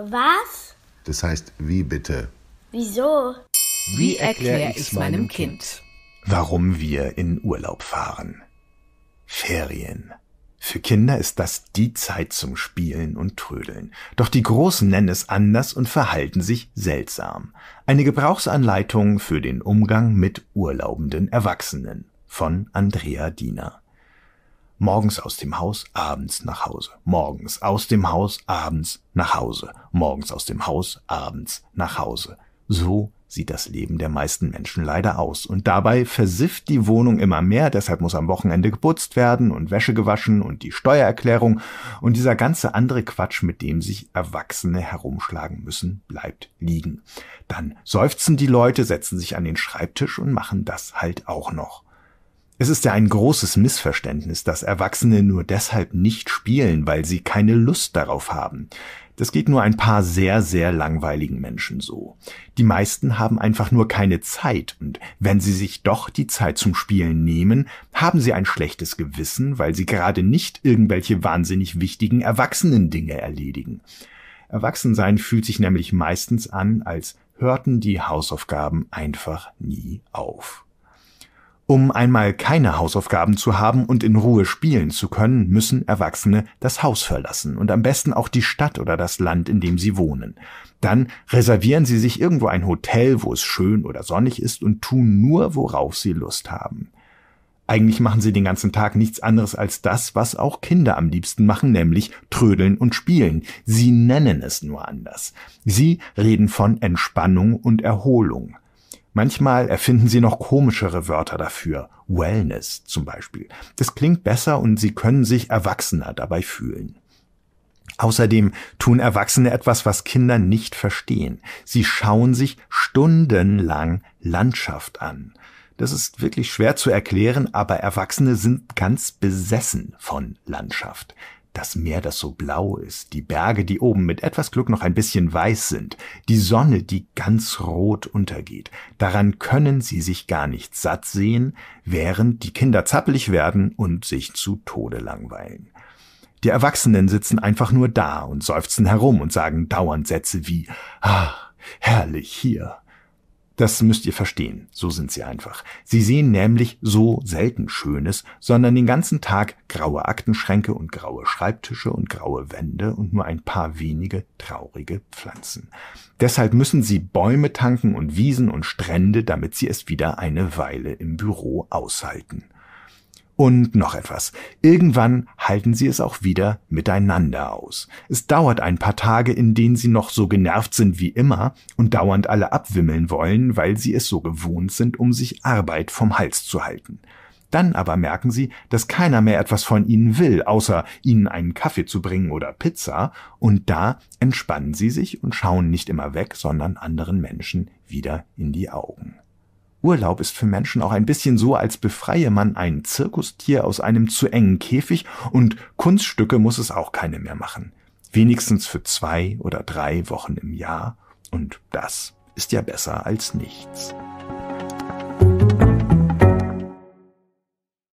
Was? Das heißt, wie bitte? Wieso? Wie erkläre ich meinem Kind? Warum wir in Urlaub fahren. Ferien. Für Kinder ist das die Zeit zum Spielen und Trödeln. Doch die Großen nennen es anders und verhalten sich seltsam. Eine Gebrauchsanleitung für den Umgang mit urlaubenden Erwachsenen von Andrea Diener. Morgens aus dem Haus, abends nach Hause. Morgens aus dem Haus, abends nach Hause. Morgens aus dem Haus, abends nach Hause. So sieht das Leben der meisten Menschen leider aus. Und dabei versifft die Wohnung immer mehr, deshalb muss am Wochenende geputzt werden und Wäsche gewaschen und die Steuererklärung und dieser ganze andere Quatsch, mit dem sich Erwachsene herumschlagen müssen, bleibt liegen. Dann seufzen die Leute, setzen sich an den Schreibtisch und machen das halt auch noch. Es ist ja ein großes Missverständnis, dass Erwachsene nur deshalb nicht spielen, weil sie keine Lust darauf haben. Das geht nur ein paar sehr, sehr langweiligen Menschen so. Die meisten haben einfach nur keine Zeit und wenn sie sich doch die Zeit zum Spielen nehmen, haben sie ein schlechtes Gewissen, weil sie gerade nicht irgendwelche wahnsinnig wichtigen Erwachsenen-Dinge erledigen. Erwachsensein fühlt sich nämlich meistens an, als hörten die Hausaufgaben einfach nie auf. Um einmal keine Hausaufgaben zu haben und in Ruhe spielen zu können, müssen Erwachsene das Haus verlassen und am besten auch die Stadt oder das Land, in dem sie wohnen. Dann reservieren sie sich irgendwo ein Hotel, wo es schön oder sonnig ist und tun nur, worauf sie Lust haben. Eigentlich machen sie den ganzen Tag nichts anderes als das, was auch Kinder am liebsten machen, nämlich trödeln und spielen. Sie nennen es nur anders. Sie reden von Entspannung und Erholung. Manchmal erfinden sie noch komischere Wörter dafür. Wellness zum Beispiel. Das klingt besser und sie können sich erwachsener dabei fühlen. Außerdem tun Erwachsene etwas, was Kinder nicht verstehen. Sie schauen sich stundenlang Landschaft an. Das ist wirklich schwer zu erklären, aber Erwachsene sind ganz besessen von Landschaft das Meer, das so blau ist, die Berge, die oben mit etwas Glück noch ein bisschen weiß sind, die Sonne, die ganz rot untergeht. Daran können sie sich gar nicht satt sehen, während die Kinder zappelig werden und sich zu Tode langweilen. Die Erwachsenen sitzen einfach nur da und seufzen herum und sagen dauernd Sätze wie Ah, herrlich hier, das müsst ihr verstehen, so sind sie einfach. Sie sehen nämlich so selten Schönes, sondern den ganzen Tag graue Aktenschränke und graue Schreibtische und graue Wände und nur ein paar wenige traurige Pflanzen. Deshalb müssen sie Bäume tanken und Wiesen und Strände, damit sie es wieder eine Weile im Büro aushalten. Und noch etwas. Irgendwann halten sie es auch wieder miteinander aus. Es dauert ein paar Tage, in denen sie noch so genervt sind wie immer und dauernd alle abwimmeln wollen, weil sie es so gewohnt sind, um sich Arbeit vom Hals zu halten. Dann aber merken sie, dass keiner mehr etwas von ihnen will, außer ihnen einen Kaffee zu bringen oder Pizza, und da entspannen sie sich und schauen nicht immer weg, sondern anderen Menschen wieder in die Augen. Urlaub ist für Menschen auch ein bisschen so, als befreie man ein Zirkustier aus einem zu engen Käfig und Kunststücke muss es auch keine mehr machen. Wenigstens für zwei oder drei Wochen im Jahr. Und das ist ja besser als nichts.